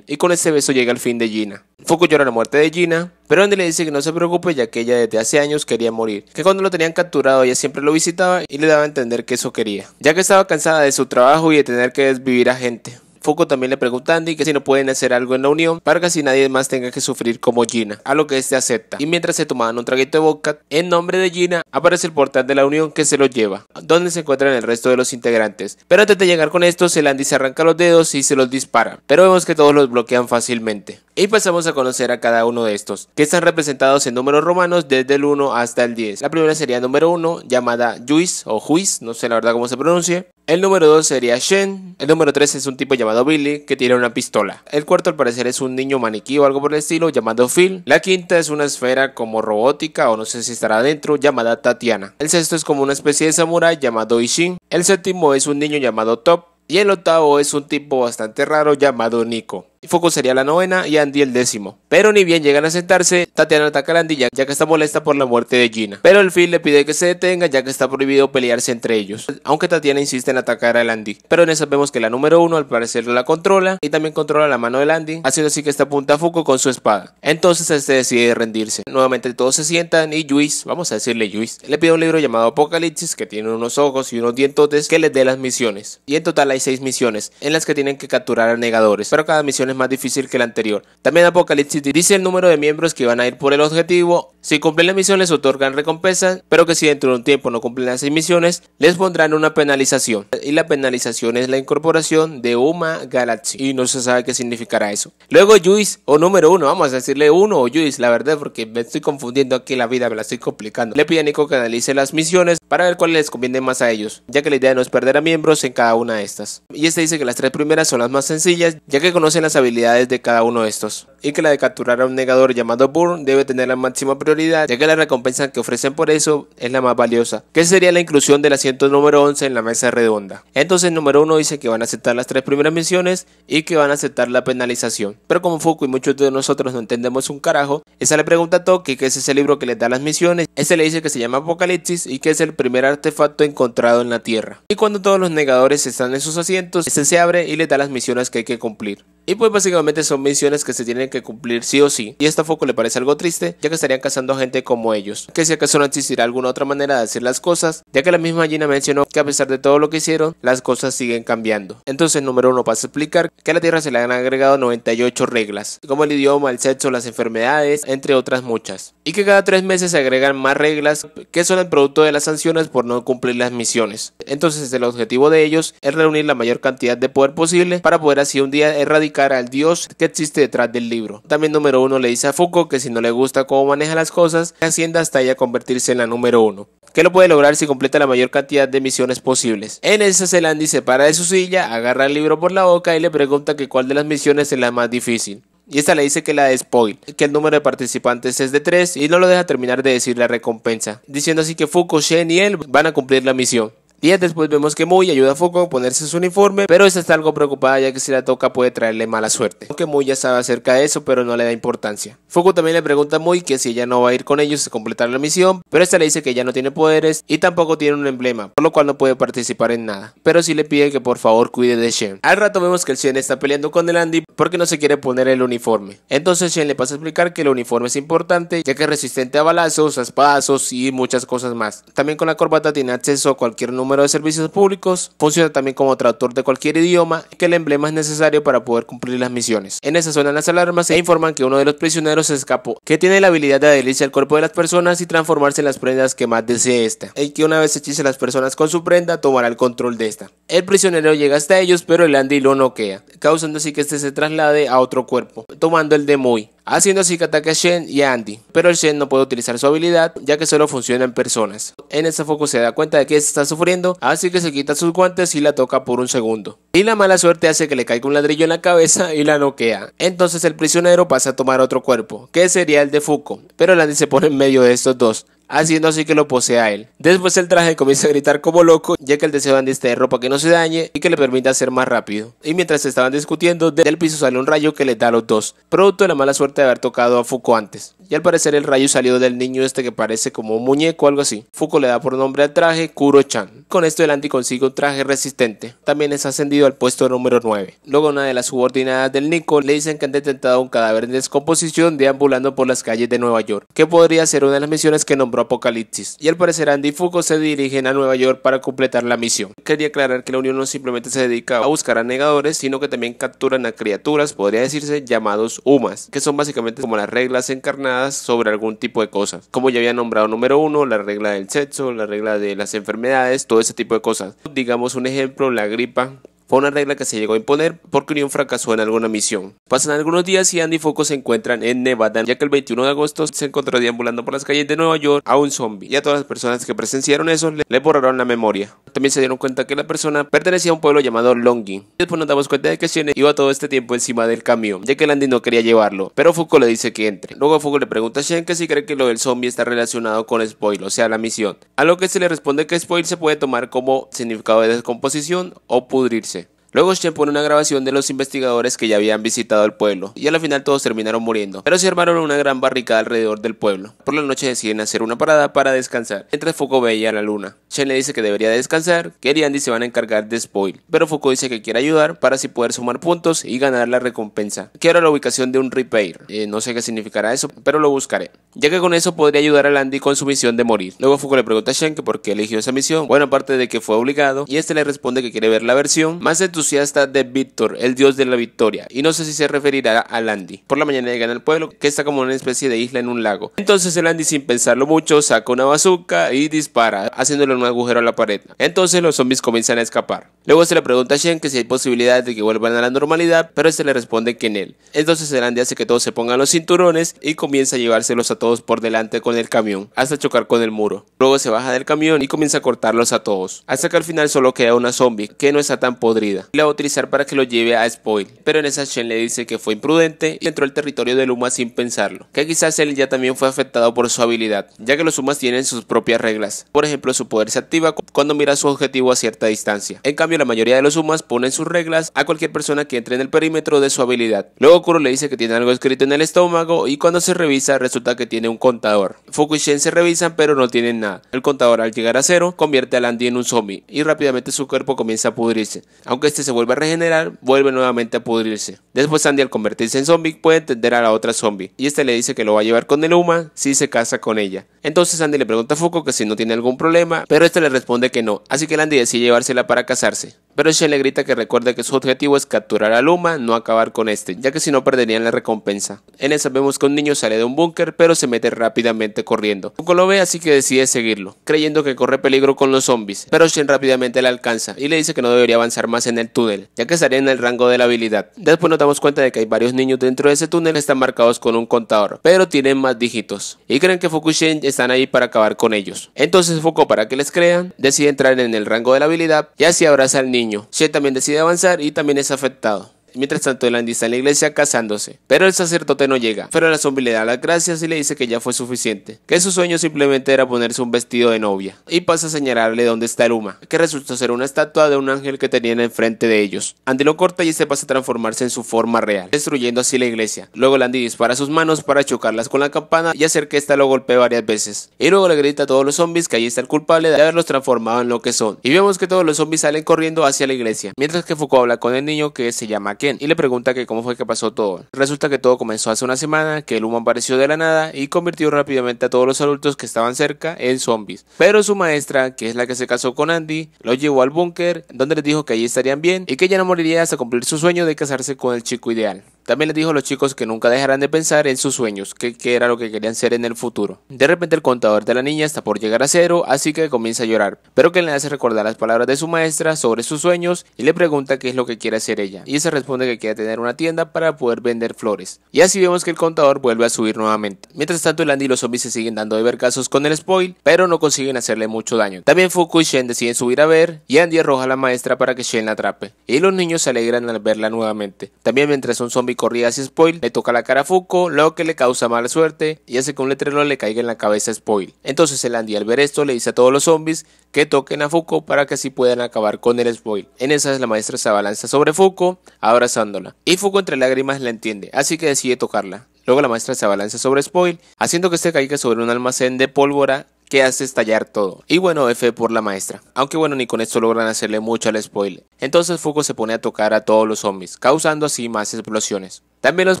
Y con ese beso llega el fin de Gina. Fuku llora la muerte de Gina, pero Andy le dice que no se preocupe ya que ella desde hace años quería morir, que cuando lo tenían capturado ella siempre lo visitaba y le daba a entender que eso quería, ya que estaba cansada de su trabajo y de tener que desvivir a gente. Foucault también le pregunta a Andy que si no pueden hacer algo en la unión para que si nadie más tenga que sufrir como Gina, a lo que este acepta. Y mientras se tomaban un traguito de vodka, en nombre de Gina aparece el portal de la unión que se lo lleva, donde se encuentran el resto de los integrantes. Pero antes de llegar con estos, el Andy se arranca los dedos y se los dispara, pero vemos que todos los bloquean fácilmente. Y pasamos a conocer a cada uno de estos, que están representados en números romanos desde el 1 hasta el 10. La primera sería número 1, llamada Juiz o Juiz, no sé la verdad cómo se pronuncia. El número 2 sería Shen. El número 3 es un tipo llamado Billy que tiene una pistola. El cuarto al parecer es un niño maniquí o algo por el estilo llamado Phil. La quinta es una esfera como robótica o no sé si estará dentro llamada Tatiana. El sexto es como una especie de samurái llamado Ishin. El séptimo es un niño llamado Top. Y el octavo es un tipo bastante raro llamado Nico. Foucault sería la novena y Andy el décimo. Pero ni bien llegan a sentarse, Tatiana ataca a Andy ya, que está molesta por la muerte de Gina. Pero el fin le pide que se detenga ya que está prohibido pelearse entre ellos. Aunque Tatiana insiste en atacar a Andy. Pero en esa vemos que la número uno al parecer la controla y también controla la mano de Andy, haciendo así que está apunta a Foucault con su espada. Entonces este decide rendirse. Nuevamente todos se sientan y luis vamos a decirle Luis, le pide un libro llamado Apocalipsis que tiene unos ojos y unos dientotes que les dé las misiones. Y en total hay seis misiones en las que tienen que capturar a negadores. Pero cada misión más difícil que el anterior. También Apocalipsis dice el número de miembros que van a ir por el objetivo si cumplen la misión les otorgan recompensas, pero que si dentro de un tiempo no cumplen las misiones, les pondrán una penalización. Y la penalización es la incorporación de Uma Galaxy. Y no se sabe qué significará eso. Luego Juice, o número uno, vamos a decirle uno o Juice, la verdad, porque me estoy confundiendo aquí la vida, me la estoy complicando. Le pide a Nico que analice las misiones para ver cuáles les conviene más a ellos, ya que la idea no es perder a miembros en cada una de estas. Y este dice que las tres primeras son las más sencillas, ya que conocen las habilidades de cada uno de estos y que la de capturar a un negador llamado Burn debe tener la máxima prioridad, ya que la recompensa que ofrecen por eso es la más valiosa, que sería la inclusión del asiento número 11 en la mesa redonda. Entonces, número 1 dice que van a aceptar las tres primeras misiones y que van a aceptar la penalización. Pero como Fuku y muchos de nosotros no entendemos un carajo, esa le pregunta a Toki que es ese libro que le da las misiones. Ese le dice que se llama Apocalipsis y que es el primer artefacto encontrado en la Tierra. Y cuando todos los negadores están en sus asientos, Ese se abre y le da las misiones que hay que cumplir. Y pues básicamente son misiones que se tienen que cumplir sí o sí. Y esta foco le parece algo triste, ya que estarían cazando a gente como ellos. Que si acaso no existirá alguna otra manera de hacer las cosas, ya que la misma Gina mencionó que a pesar de todo lo que hicieron, las cosas siguen cambiando. Entonces, número uno pasa a explicar que a la Tierra se le han agregado 98 reglas, como el idioma, el sexo, las enfermedades, entre otras muchas. Y que cada tres meses se agregan más reglas que son el producto de las sanciones por no cumplir las misiones. Entonces, el objetivo de ellos es reunir la mayor cantidad de poder posible para poder así un día erradicar cara al Dios que existe detrás del libro. También número uno le dice a Fuko que si no le gusta cómo maneja las cosas, ascienda hasta ella convertirse en la número uno que lo puede lograr si completa la mayor cantidad de misiones posibles. En esa Zelandi se para de su silla, agarra el libro por la boca y le pregunta que cuál de las misiones es la más difícil. Y esta le dice que la de spoil, que el número de participantes es de 3 y no lo deja terminar de decir la recompensa, diciendo así que Fuko, Shen y él van a cumplir la misión. Días después vemos que Muy ayuda a Foco a ponerse su uniforme, pero esta está algo preocupada ya que si la toca puede traerle mala suerte. Aunque Muy ya sabe acerca de eso, pero no le da importancia. foco también le pregunta a Muy que si ella no va a ir con ellos a completar la misión, pero esta le dice que ya no tiene poderes y tampoco tiene un emblema, por lo cual no puede participar en nada. Pero sí le pide que por favor cuide de Shen. Al rato vemos que el Shen está peleando con el Andy porque no se quiere poner el uniforme. Entonces Shen le pasa a explicar que el uniforme es importante ya que es resistente a balazos, a espadazos y muchas cosas más. También con la corbata tiene acceso a cualquier número número de servicios públicos, funciona también como traductor de cualquier idioma y que el emblema es necesario para poder cumplir las misiones. En esa zona las alarmas se informan que uno de los prisioneros se escapó, que tiene la habilidad de adherirse al cuerpo de las personas y transformarse en las prendas que más desee esta, y que una vez hechice las personas con su prenda tomará el control de esta. El prisionero llega hasta ellos, pero el Andy lo noquea, causando así que este se traslade a otro cuerpo, tomando el de muy haciendo así que ataque a Shen y a Andy. Pero el Shen no puede utilizar su habilidad ya que solo funciona en personas. En ese foco se da cuenta de que está sufriendo, así que se quita sus guantes y la toca por un segundo. Y la mala suerte hace que le caiga un ladrillo en la cabeza y la noquea. Entonces el prisionero pasa a tomar otro cuerpo, que sería el de Fuko, pero Andy se pone en medio de estos dos, haciendo así que lo posea él. Después el traje comienza a gritar como loco, ya que el deseo de Andy de ropa que no se dañe y que le permita ser más rápido. Y mientras estaban discutiendo, del piso sale un rayo que le da a los dos, producto de la mala suerte de haber tocado a Fuko antes. Y al parecer el rayo salió del niño este que parece como un muñeco o algo así. Fuko le da por nombre al traje Kuro-chan. Con esto el Andy consigue un traje resistente. También es ascendido al puesto número 9. Luego una de las subordinadas del Nico le dicen que han detectado un cadáver en descomposición deambulando por las calles de Nueva York, que podría ser una de las misiones que nombró Apocalipsis, y al parecer Andy y se dirigen a Nueva York para completar la misión. Quería aclarar que la Unión no simplemente se dedica a buscar a negadores, sino que también capturan a criaturas, podría decirse llamados humas, que son básicamente como las reglas encarnadas sobre algún tipo de cosas. Como ya había nombrado número uno, la regla del sexo, la regla de las enfermedades, todo ese tipo de cosas. Digamos un ejemplo, la gripa fue una regla que se llegó a imponer porque Unión fracasó en alguna misión. Pasan algunos días y Andy y Foucault se encuentran en Nevada, ya que el 21 de agosto se encontró deambulando por las calles de Nueva York a un zombie. Y a todas las personas que presenciaron eso le, borraron la memoria. También se dieron cuenta que la persona pertenecía a un pueblo llamado Longin. Después nos damos cuenta de que Shane iba todo este tiempo encima del camión, ya que Andy no quería llevarlo. Pero Foucault le dice que entre. Luego Foucault le pregunta a Shane que si cree que lo del zombie está relacionado con Spoil, o sea, la misión. A lo que se le responde que Spoil se puede tomar como significado de descomposición o pudrirse. Luego Shen pone una grabación de los investigadores que ya habían visitado el pueblo y al final todos terminaron muriendo, pero se armaron una gran barricada alrededor del pueblo. Por la noche deciden hacer una parada para descansar, Entre Foco veía la luna. Shen le dice que debería descansar, que Andy se van a encargar de Spoil, pero Foco dice que quiere ayudar para así poder sumar puntos y ganar la recompensa. Quiero la ubicación de un repair, eh, no sé qué significará eso, pero lo buscaré, ya que con eso podría ayudar a Landy con su misión de morir. Luego Foco le pregunta a Shen que por qué eligió esa misión, bueno aparte de que fue obligado, y este le responde que quiere ver la versión más de tus entusiasta de Víctor, el dios de la victoria, y no sé si se referirá a Landy. Por la mañana llegan al pueblo, que está como una especie de isla en un lago. Entonces el Andy, sin pensarlo mucho, saca una bazooka y dispara, haciéndole un agujero a la pared. Entonces los zombies comienzan a escapar. Luego se le pregunta a Shen que si hay posibilidades de que vuelvan a la normalidad, pero este le responde que en él. Entonces el Andy hace que todos se pongan los cinturones y comienza a llevárselos a todos por delante con el camión, hasta chocar con el muro. Luego se baja del camión y comienza a cortarlos a todos, hasta que al final solo queda una zombie que no está tan podrida y la va a utilizar para que lo lleve a Spoil. Pero en esa Shen le dice que fue imprudente y entró al territorio del Luma sin pensarlo. Que quizás él ya también fue afectado por su habilidad, ya que los Umas tienen sus propias reglas. Por ejemplo, su poder se activa cuando mira su objetivo a cierta distancia. En cambio, la mayoría de los Umas ponen sus reglas a cualquier persona que entre en el perímetro de su habilidad. Luego Kuro le dice que tiene algo escrito en el estómago y cuando se revisa resulta que tiene un contador. Fuku y Shen se revisan pero no tienen nada. El contador al llegar a cero convierte a Landy en un zombie y rápidamente su cuerpo comienza a pudrirse. Aunque este se vuelve a regenerar, vuelve nuevamente a pudrirse. Después Andy al convertirse en zombie puede entender a la otra zombie y este le dice que lo va a llevar con el Uma si se casa con ella. Entonces Andy le pregunta a Fuko que si no tiene algún problema, pero este le responde que no, así que Andy decide llevársela para casarse pero Shen le grita que recuerde que su objetivo es capturar a Luma, no acabar con este, ya que si no perderían la recompensa. En esa vemos que un niño sale de un búnker, pero se mete rápidamente corriendo. Poco lo ve, así que decide seguirlo, creyendo que corre peligro con los zombies, pero Shen rápidamente le alcanza y le dice que no debería avanzar más en el túnel, ya que estaría en el rango de la habilidad. Después nos damos cuenta de que hay varios niños dentro de ese túnel, están marcados con un contador, pero tienen más dígitos, y creen que Fuku y Shen están ahí para acabar con ellos. Entonces Fuku, para que les crean, decide entrar en el rango de la habilidad y así abraza al niño niño, también decide avanzar y también es afectado. Mientras tanto, el Andy está en la iglesia casándose, pero el sacerdote no llega. Pero la zombie le da las gracias y le dice que ya fue suficiente, que su sueño simplemente era ponerse un vestido de novia, y pasa a señalarle dónde está el Uma, que resulta ser una estatua de un ángel que tenían enfrente de ellos. Andy lo corta y este pasa a transformarse en su forma real, destruyendo así la iglesia. Luego el Andy dispara sus manos para chocarlas con la campana y hacer que ésta lo golpee varias veces. Y luego le grita a todos los zombies que allí está el culpable de haberlos transformado en lo que son. Y vemos que todos los zombies salen corriendo hacia la iglesia, mientras que Foucault habla con el niño que se llama y le pregunta que cómo fue que pasó todo. Resulta que todo comenzó hace una semana, que el humo apareció de la nada y convirtió rápidamente a todos los adultos que estaban cerca en zombies. Pero su maestra, que es la que se casó con Andy, Lo llevó al búnker, donde le dijo que allí estarían bien y que ya no moriría hasta cumplir su sueño de casarse con el chico ideal. También le dijo a los chicos que nunca dejarán de pensar en sus sueños, que, era lo que querían ser en el futuro. De repente el contador de la niña está por llegar a cero, así que comienza a llorar, pero que le hace recordar las palabras de su maestra sobre sus sueños y le pregunta qué es lo que quiere hacer ella, y ella responde que quiere tener una tienda para poder vender flores. Y así vemos que el contador vuelve a subir nuevamente. Mientras tanto, el Andy y los zombies se siguen dando de ver casos con el spoil, pero no consiguen hacerle mucho daño. También Fuku y Shen deciden subir a ver, y Andy arroja a la maestra para que Shen la atrape, y los niños se alegran al verla nuevamente. También mientras un zombie corridas corría hacia Spoil, le toca la cara a Fuko, lo que le causa mala suerte y hace que un letrero le caiga en la cabeza a Spoil. Entonces el Andy al ver esto le dice a todos los zombies que toquen a Fuko para que así puedan acabar con el Spoil. En esas la maestra se abalanza sobre Fuko, abrazándola. Y Fuko entre lágrimas la entiende, así que decide tocarla. Luego la maestra se abalanza sobre Spoil, haciendo que este caiga sobre un almacén de pólvora que hace estallar todo. Y bueno, F por la maestra. Aunque bueno, ni con esto logran hacerle mucho al spoiler. Entonces Fugo se pone a tocar a todos los zombies, causando así más explosiones. También los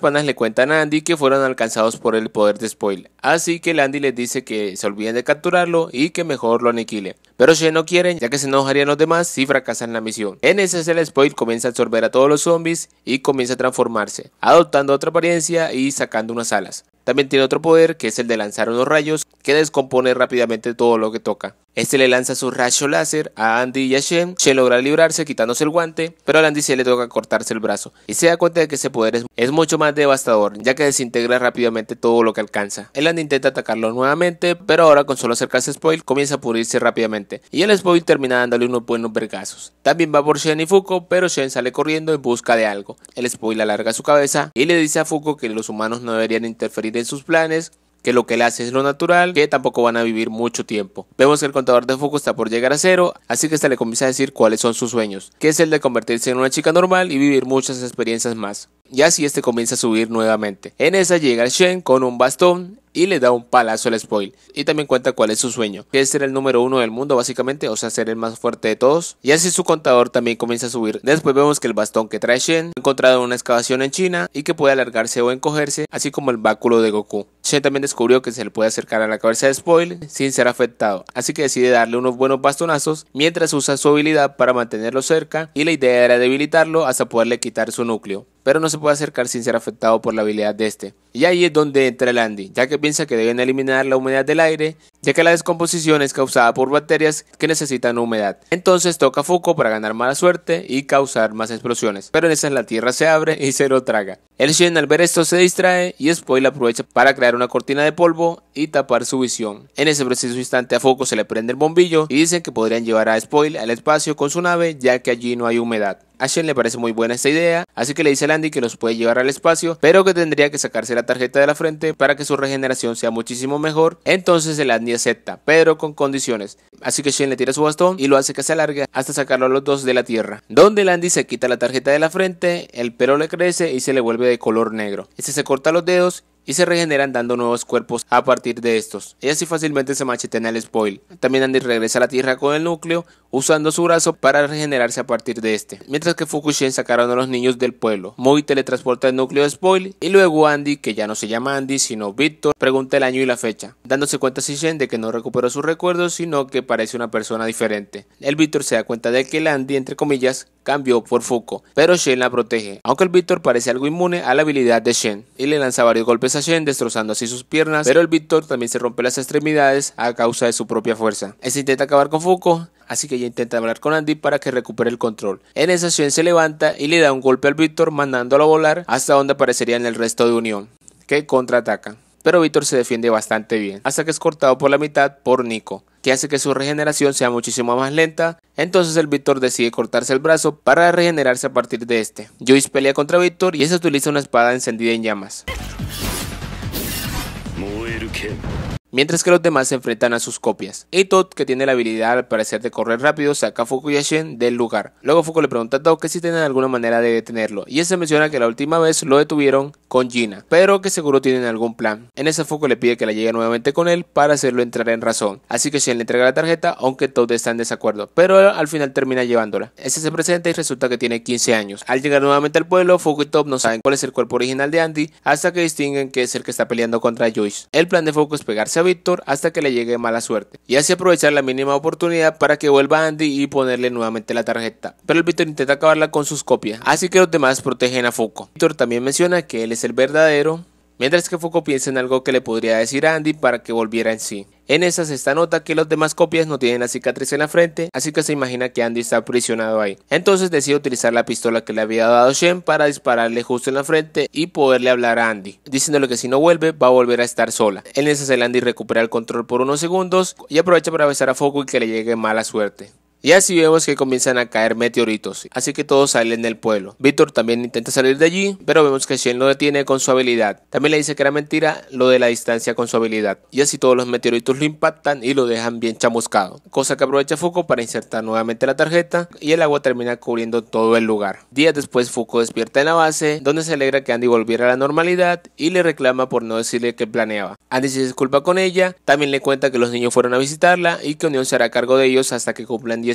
panas le cuentan a Andy que fueron alcanzados por el poder de Spoil, así que el Andy les dice que se olviden de capturarlo y que mejor lo aniquile. Pero si no quieren, ya que se enojarían los demás si fracasan la misión. En ese el Spoil comienza a absorber a todos los zombies y comienza a transformarse, adoptando otra apariencia y sacando unas alas. También tiene otro poder que es el de lanzar unos rayos que descompone rápidamente todo lo que toca. Este le lanza su rayo láser a Andy y a Shen. Shen logra librarse quitándose el guante, pero a Andy se le toca cortarse el brazo y se da cuenta de que ese poder es, mucho más devastador, ya que desintegra rápidamente todo lo que alcanza. El Andy intenta atacarlo nuevamente, pero ahora con solo acercarse a Spoil comienza a pudrirse rápidamente y el Spoil termina dándole unos buenos vergazos. También va por Shen y Fuko, pero Shen sale corriendo en busca de algo. El Spoil alarga su cabeza y le dice a Fuko que los humanos no deberían interferir en sus planes, que lo que le hace es lo natural, que tampoco van a vivir mucho tiempo. Vemos que el contador de Fuku está por llegar a cero, así que hasta le comienza a decir cuáles son sus sueños, que es el de convertirse en una chica normal y vivir muchas experiencias más. Y así este comienza a subir nuevamente. En esa llega Shen con un bastón y le da un palazo al spoil. Y también cuenta cuál es su sueño, que es ser el número uno del mundo básicamente, o sea, ser el más fuerte de todos. Y así su contador también comienza a subir. Después vemos que el bastón que trae Shen, encontrado en una excavación en China y que puede alargarse o encogerse, así como el báculo de Goku. Shen también descubrió que se le puede acercar a la cabeza de Spoil sin ser afectado, así que decide darle unos buenos bastonazos mientras usa su habilidad para mantenerlo cerca y la idea era debilitarlo hasta poderle quitar su núcleo, pero no se puede acercar sin ser afectado por la habilidad de este. Y ahí es donde entra el Andy, ya que piensa que deben eliminar la humedad del aire ya que la descomposición es causada por bacterias que necesitan humedad. Entonces toca foco para ganar mala suerte y causar más explosiones. Pero en esa la tierra se abre y se lo traga. El Shen al ver esto se distrae y Spoil aprovecha para crear una cortina de polvo y tapar su visión. En ese preciso instante a foco se le prende el bombillo y dicen que podrían llevar a Spoil al espacio con su nave ya que allí no hay humedad. A Shen le parece muy buena esta idea, así que le dice a Landy que los puede llevar al espacio, pero que tendría que sacarse la tarjeta de la frente para que su regeneración sea muchísimo mejor. Entonces el Andy acepta, pero con condiciones. Así que Shen le tira su bastón y lo hace que se alargue hasta sacarlo a los dos de la tierra. Donde Landy se quita la tarjeta de la frente, el pelo le crece y se le vuelve de color negro. Este se corta los dedos y se regeneran dando nuevos cuerpos a partir de estos. Y así fácilmente se machetean al spoil. También Andy regresa a la Tierra con el núcleo, usando su brazo para regenerarse a partir de este. Mientras que Fukushima sacaron a los niños del pueblo. Moi teletransporta el núcleo de spoil y luego Andy, que ya no se llama Andy sino Víctor, pregunta el año y la fecha, dándose cuenta Sishen de que no recuperó sus recuerdos sino que parece una persona diferente. El Víctor se da cuenta de que el Andy, entre comillas, cambió por Fuko, pero Shen la protege, aunque el Víctor parece algo inmune a la habilidad de Shen y le lanza varios golpes a Shen destrozando así sus piernas, pero el Víctor también se rompe las extremidades a causa de su propia fuerza. Este intenta acabar con Fuko, así que ella intenta hablar con Andy para que recupere el control. En esa Shen se levanta y le da un golpe al Víctor mandándolo a volar hasta donde aparecería en el resto de Unión, que contraataca pero Víctor se defiende bastante bien, hasta que es cortado por la mitad por Nico, que hace que su regeneración sea muchísimo más lenta, entonces el Víctor decide cortarse el brazo para regenerarse a partir de este. Joyce pelea contra Víctor y ese utiliza una espada encendida en llamas mientras que los demás se enfrentan a sus copias. Todd que tiene la habilidad al parecer de correr rápido, saca a Fuku y a Shen del lugar. Luego Fuku le pregunta a Todd que si tienen alguna manera de detenerlo, y ese menciona que la última vez lo detuvieron con Gina, pero que seguro tienen algún plan. En ese Fuku le pide que la llegue nuevamente con él para hacerlo entrar en razón, así que Shen le entrega la tarjeta, aunque Todd está en desacuerdo, pero al final termina llevándola. Ese se presenta y resulta que tiene 15 años. Al llegar nuevamente al pueblo, Fuku y Todd no saben cuál es el cuerpo original de Andy, hasta que distinguen que es el que está peleando contra Joyce. El plan de Fuku es pegarse a Víctor hasta que le llegue mala suerte y así aprovechar la mínima oportunidad para que vuelva Andy y ponerle nuevamente la tarjeta. Pero el Víctor intenta acabarla con sus copias, así que los demás protegen a Foco. Víctor también menciona que él es el verdadero, mientras que Foco piensa en algo que le podría decir a Andy para que volviera en sí. En esa está nota que los demás copias no tienen la cicatriz en la frente, así que se imagina que Andy está aprisionado ahí. Entonces decide utilizar la pistola que le había dado Shen para dispararle justo en la frente y poderle hablar a Andy, diciéndole que si no vuelve va a volver a estar sola. En esas el Andy recupera el control por unos segundos y aprovecha para besar a Foco y que le llegue mala suerte. Y así vemos que comienzan a caer meteoritos, así que todos salen del pueblo. Víctor también intenta salir de allí, pero vemos que Shane lo detiene con su habilidad. También le dice que era mentira lo de la distancia con su habilidad. Y así todos los meteoritos lo impactan y lo dejan bien chamuscado. Cosa que aprovecha Fuko para insertar nuevamente la tarjeta y el agua termina cubriendo todo el lugar. Días después Fuko despierta en la base, donde se alegra que Andy volviera a la normalidad y le reclama por no decirle que planeaba. Andy se disculpa con ella, también le cuenta que los niños fueron a visitarla y que Unión se hará cargo de ellos hasta que cumplan 10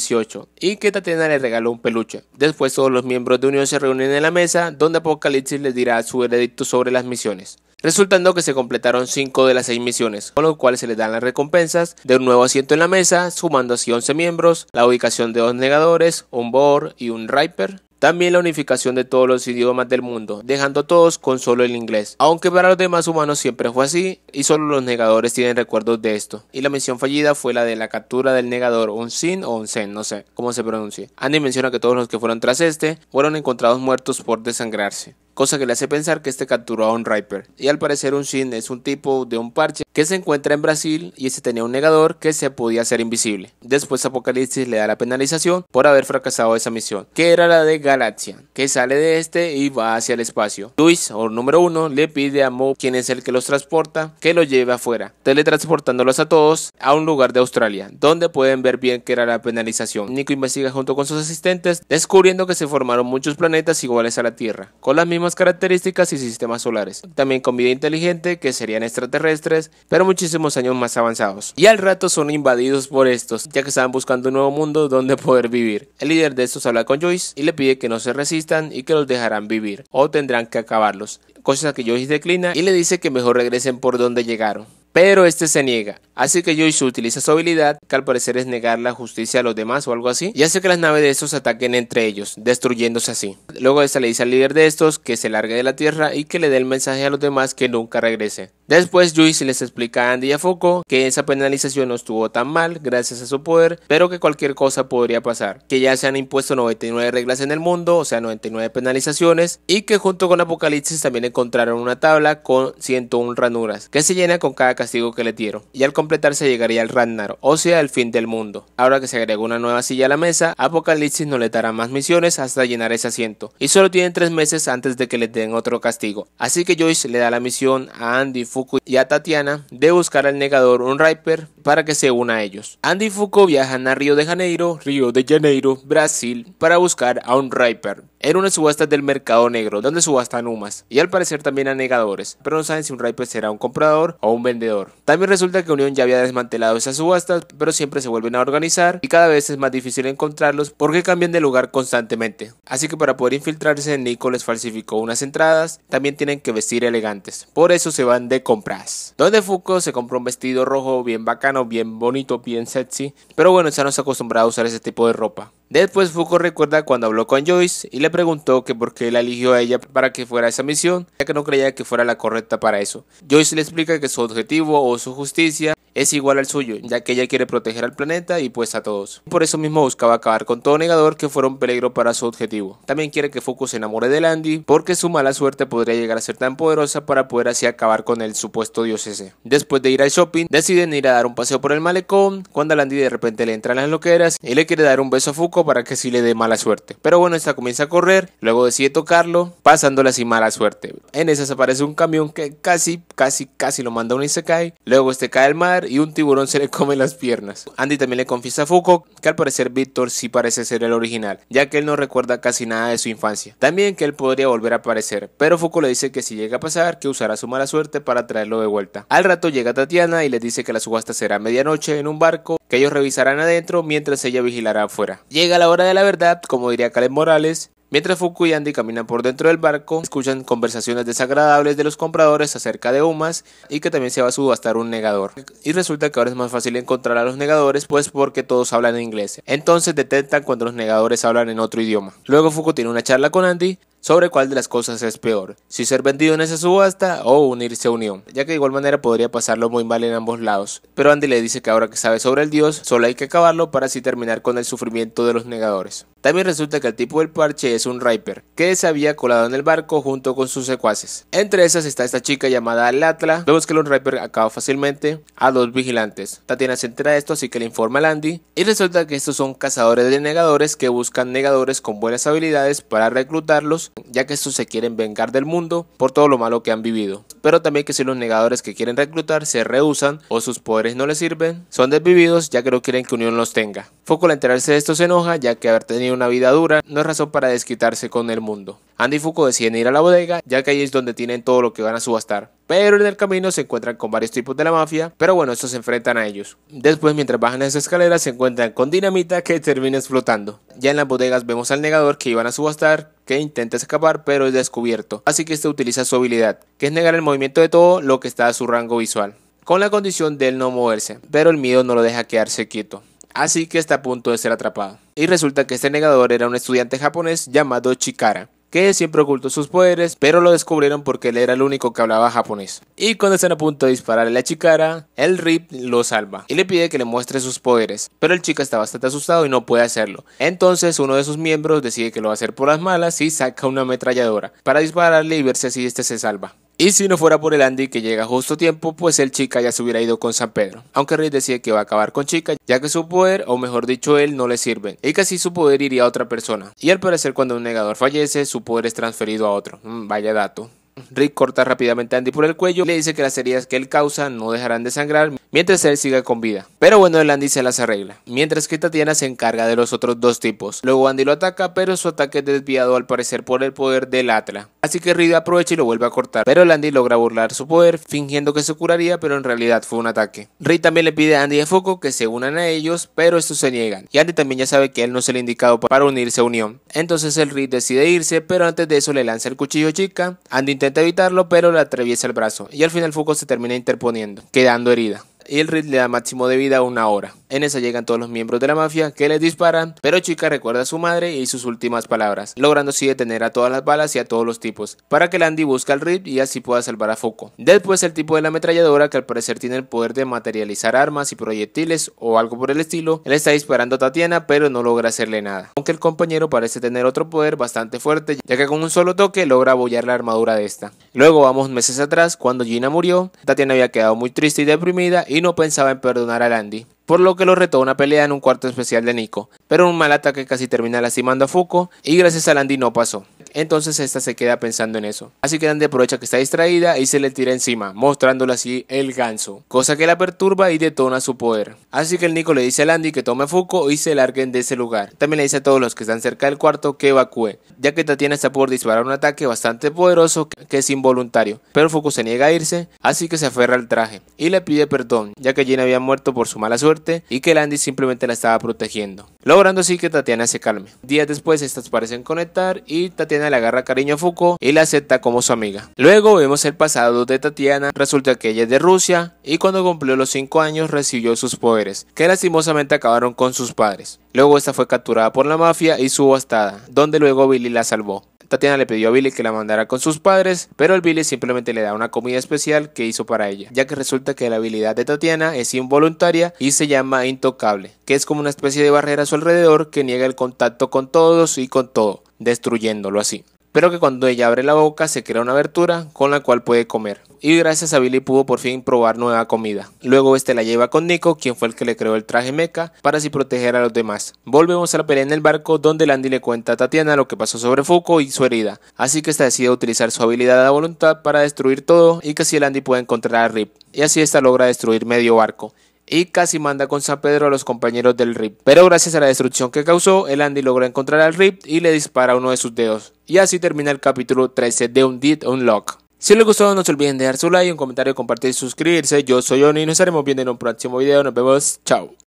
y que Tatiana le regaló un peluche. Después todos los miembros de Unión se reúnen en la mesa donde Apocalipsis les dirá su veredicto sobre las misiones. Resultando que se completaron 5 de las 6 misiones, con lo cual se les dan las recompensas de un nuevo asiento en la mesa, sumando así 11 miembros, la ubicación de dos negadores, un Boar y un Riper, también la unificación de todos los idiomas del mundo, dejando todos con solo el inglés. Aunque para los demás humanos siempre fue así, y solo los negadores tienen recuerdos de esto. Y la misión fallida fue la de la captura del negador Unsin o sen, no sé cómo se pronuncia. Andy menciona que todos los que fueron tras este fueron encontrados muertos por desangrarse, cosa que le hace pensar que este capturó a un Riper. Y al parecer un sin es un tipo de un parche que se encuentra en Brasil y este tenía un negador que se podía hacer invisible. Después Apocalipsis le da la penalización por haber fracasado esa misión, que era la de Galaxia, que sale de este y va hacia el espacio. Luis, o número uno, le pide a Mo, quien es el que los transporta, que los lleve afuera, teletransportándolos a todos a un lugar de Australia, donde pueden ver bien que era la penalización. Nico investiga junto con sus asistentes, descubriendo que se formaron muchos planetas iguales a la Tierra, con las mismas características y sistemas solares. También con vida inteligente, que serían extraterrestres, pero muchísimos años más avanzados. Y al rato son invadidos por estos, ya que estaban buscando un nuevo mundo donde poder vivir. El líder de estos habla con Joyce y le pide que no se resistan y que los dejarán vivir, o tendrán que acabarlos. Cosa que Joyce declina y le dice que mejor regresen por donde llegaron pero este se niega. Así que Yoisu utiliza su habilidad, que al parecer es negar la justicia a los demás o algo así, y hace que las naves de estos ataquen entre ellos, destruyéndose así. Luego esta le dice al líder de estos que se largue de la tierra y que le dé el mensaje a los demás que nunca regrese. Después se les explica a Andy y a Foco que esa penalización no estuvo tan mal gracias a su poder, pero que cualquier cosa podría pasar, que ya se han impuesto 99 reglas en el mundo, o sea 99 penalizaciones, y que junto con Apocalipsis también encontraron una tabla con 101 ranuras, que se llena con cada que le dieron, y al completarse llegaría al Ragnar, o sea, el fin del mundo. Ahora que se agregó una nueva silla a la mesa, Apocalipsis no le dará más misiones hasta llenar ese asiento, y solo tienen tres meses antes de que le den otro castigo. Así que Joyce le da la misión a Andy, Fuku y a Tatiana de buscar al negador un Riper para que se una a ellos. Andy y Fuku viajan a Río de Janeiro, Río de Janeiro, Brasil, para buscar a un Riper. En una subasta del mercado negro, donde subastan humas, y al parecer también a negadores, pero no saben si un Riper será un comprador o un vendedor también resulta que Unión ya había desmantelado esas subastas, pero siempre se vuelven a organizar y cada vez es más difícil encontrarlos porque cambian de lugar constantemente. Así que para poder infiltrarse, Nico les falsificó unas entradas, también tienen que vestir elegantes. Por eso se van de compras. Donde Foucault se compró un vestido rojo bien bacano, bien bonito, bien sexy, pero bueno, ya no se acostumbrado a usar ese tipo de ropa. Después Foucault recuerda cuando habló con Joyce y le preguntó que por qué la eligió a ella para que fuera esa misión, ya que no creía que fuera la correcta para eso. Joyce le explica que su objetivo o su justicia es igual al suyo, ya que ella quiere proteger al planeta y pues a todos. Por eso mismo buscaba acabar con todo negador que fuera un peligro para su objetivo. También quiere que Fuku se enamore de Landy, porque su mala suerte podría llegar a ser tan poderosa para poder así acabar con el supuesto dios ese. Después de ir al shopping, deciden ir a dar un paseo por el malecón, cuando a Landy de repente le entran las loqueras y le quiere dar un beso a Fuku para que si le dé mala suerte. Pero bueno, esta comienza a correr, luego decide tocarlo, pasándole así mala suerte. En esas aparece un camión que casi, casi, casi lo manda a un Isekai, luego este cae al mar y un tiburón se le come las piernas. Andy también le confiesa a Foucault que al parecer Víctor sí parece ser el original, ya que él no recuerda casi nada de su infancia. También que él podría volver a aparecer, pero Foucault le dice que si llega a pasar, que usará su mala suerte para traerlo de vuelta. Al rato llega Tatiana y le dice que la subasta será a medianoche en un barco, que ellos revisarán adentro mientras ella vigilará afuera. Llega la hora de la verdad, como diría Caleb Morales, Mientras Fuku y Andy caminan por dentro del barco, escuchan conversaciones desagradables de los compradores acerca de Umas y que también se va a subastar un negador. Y resulta que ahora es más fácil encontrar a los negadores, pues porque todos hablan inglés. Entonces detectan cuando los negadores hablan en otro idioma. Luego Fuku tiene una charla con Andy sobre cuál de las cosas es peor, si ser vendido en esa subasta o unirse a Unión, ya que de igual manera podría pasarlo muy mal en ambos lados. Pero Andy le dice que ahora que sabe sobre el dios, solo hay que acabarlo para así terminar con el sufrimiento de los negadores. También resulta que el tipo del parche es un Riper, que se había colado en el barco junto con sus secuaces. Entre esas está esta chica llamada Latla. Vemos que el Riper acaba fácilmente a dos vigilantes. Tatiana se entera de esto, así que le informa a Landy. Y resulta que estos son cazadores de negadores que buscan negadores con buenas habilidades para reclutarlos ya que estos se quieren vengar del mundo por todo lo malo que han vivido. Pero también que si los negadores que quieren reclutar se rehusan o sus poderes no les sirven, son desvividos ya que no quieren que Unión los tenga. Foco al enterarse de esto se enoja ya que haber tenido una vida dura no es razón para desquitarse con el mundo. Andy y Foucault deciden ir a la bodega ya que ahí es donde tienen todo lo que van a subastar. Pero en el camino se encuentran con varios tipos de la mafia, pero bueno, estos se enfrentan a ellos. Después, mientras bajan las escaleras, se encuentran con dinamita que termina explotando. Ya en las bodegas vemos al negador que iban a subastar, que intenta escapar pero es descubierto, así que este utiliza su habilidad, que es negar el movimiento de todo lo que está a su rango visual, con la condición de él no moverse, pero el miedo no lo deja quedarse quieto así que está a punto de ser atrapado. Y resulta que este negador era un estudiante japonés llamado Chikara, siempre ocultó sus poderes, pero lo descubrieron porque él era el único que hablaba japonés. Y cuando están a punto de dispararle a la chica el Rip lo salva y le pide que le muestre sus poderes, pero el chica está bastante asustado y no puede hacerlo. Entonces uno de sus miembros decide que lo va a hacer por las malas y saca una ametralladora para dispararle y ver si éste este se salva. Y si no fuera por el Andy que llega justo a tiempo, pues el Chica ya se hubiera ido con San Pedro. Aunque Rey decide que va a acabar con Chica, ya que su poder, o mejor dicho él, no le sirve. Y casi su poder iría a otra persona. Y al parecer cuando un negador fallece, su poder es transferido a otro. Mm, vaya dato. Rick corta rápidamente a Andy por el cuello y le dice que las heridas que él causa no dejarán de sangrar mientras él siga con vida. Pero bueno, el Andy se las arregla, mientras que Tatiana se encarga de los otros dos tipos. Luego Andy lo ataca, pero su ataque es desviado al parecer por el poder del Atla. Así que Rick aprovecha y lo vuelve a cortar, pero el Andy logra burlar su poder, fingiendo que se curaría, pero en realidad fue un ataque. Rick también le pide a Andy y a Foco que se unan a ellos, pero estos se niegan. Y Andy también ya sabe que él no es el indicado para unirse a Unión. Entonces el Rick decide irse, pero antes de eso le lanza el cuchillo chica. Andy intenta evitarlo, pero le atraviesa el brazo y al final Fugo se termina interponiendo, quedando herida y el Reed le da máximo de vida una hora. En esa llegan todos los miembros de la mafia que les disparan, pero Chica recuerda a su madre y sus últimas palabras, logrando así detener a todas las balas y a todos los tipos, para que Landy busque al Rip y así pueda salvar a Foco. Después el tipo de la ametralladora, que al parecer tiene el poder de materializar armas y proyectiles o algo por el estilo, él está disparando a Tatiana pero no logra hacerle nada, aunque el compañero parece tener otro poder bastante fuerte, ya que con un solo toque logra abollar la armadura de esta. Luego vamos meses atrás, cuando Gina murió, Tatiana había quedado muy triste y deprimida y no pensaba en perdonar a Landy, por lo que lo retó a una pelea en un cuarto especial de Nico, pero un mal ataque casi termina lastimando a Fuko y gracias a Landy no pasó. Entonces esta se queda pensando en eso. Así que Dante aprovecha que está distraída y se le tira encima, mostrándole así el ganso, cosa que la perturba y detona su poder. Así que el Nico le dice a Landy que tome foco y se larguen de ese lugar. También le dice a todos los que están cerca del cuarto que evacúe, ya que Tatiana está por disparar un ataque bastante poderoso que es involuntario. Pero Foucault se niega a irse, así que se aferra al traje y le pide perdón, ya que Jin había muerto por su mala suerte y que Landy simplemente la estaba protegiendo, logrando así que Tatiana se calme. Días después estas parecen conectar y Tatiana la le agarra cariño a Foucault y la acepta como su amiga. Luego vemos el pasado de Tatiana, resulta que ella es de Rusia y cuando cumplió los 5 años recibió sus poderes, que lastimosamente acabaron con sus padres. Luego esta fue capturada por la mafia y subastada, donde luego Billy la salvó. Tatiana le pidió a Billy que la mandara con sus padres, pero el Billy simplemente le da una comida especial que hizo para ella, ya que resulta que la habilidad de Tatiana es involuntaria y se llama intocable, que es como una especie de barrera a su alrededor que niega el contacto con todos y con todo destruyéndolo así. Pero que cuando ella abre la boca se crea una abertura con la cual puede comer. Y gracias a Billy pudo por fin probar nueva comida. Luego este la lleva con Nico, quien fue el que le creó el traje meca, para así proteger a los demás. Volvemos a la pelea en el barco donde Landy le cuenta a Tatiana lo que pasó sobre Fuko y su herida. Así que esta decide utilizar su habilidad a voluntad para destruir todo y que así Landy pueda encontrar a Rip. Y así esta logra destruir medio barco y casi manda con San Pedro a los compañeros del RIP. Pero gracias a la destrucción que causó, el Andy logra encontrar al RIP y le dispara uno de sus dedos. Y así termina el capítulo 13 de Un Undead Unlock. Si les gustó no se olviden de dar su like, un comentario, compartir y suscribirse. Yo soy Oni y nos estaremos viendo en un próximo video. Nos vemos. Chao.